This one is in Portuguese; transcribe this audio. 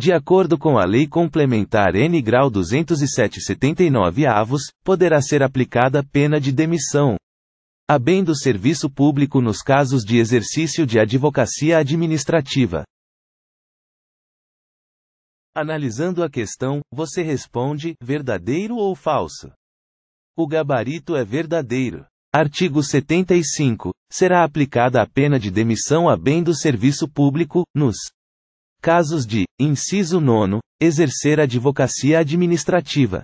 De acordo com a Lei Complementar N. Grau 207/79 avos, poderá ser aplicada pena de demissão, a bem do serviço público nos casos de exercício de advocacia administrativa. Analisando a questão, você responde: verdadeiro ou falso? O gabarito é verdadeiro. Artigo 75. Será aplicada a pena de demissão a bem do serviço público, nos Casos de, inciso 9, exercer advocacia administrativa.